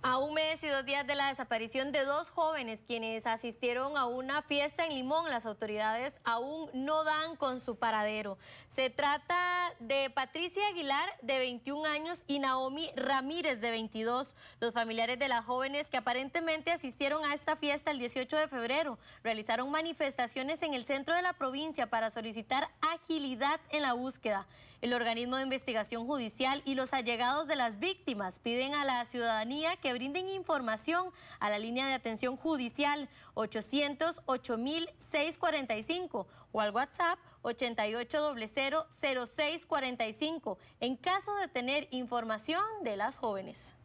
A un mes y dos días de la desaparición de dos jóvenes quienes asistieron a una fiesta en Limón, las autoridades aún no dan con su paradero. Se trata de Patricia Aguilar, de 21 años, y Naomi Ramírez, de 22, los familiares de las jóvenes que aparentemente asistieron a esta fiesta el 18 de febrero. Realizaron manifestaciones en el centro de la provincia para solicitar agilidad en la búsqueda. El organismo de investigación judicial y los allegados de las víctimas piden a la ciudadanía que brinden información a la línea de atención judicial 800-8645 o al WhatsApp 8800645 en caso de tener información de las jóvenes.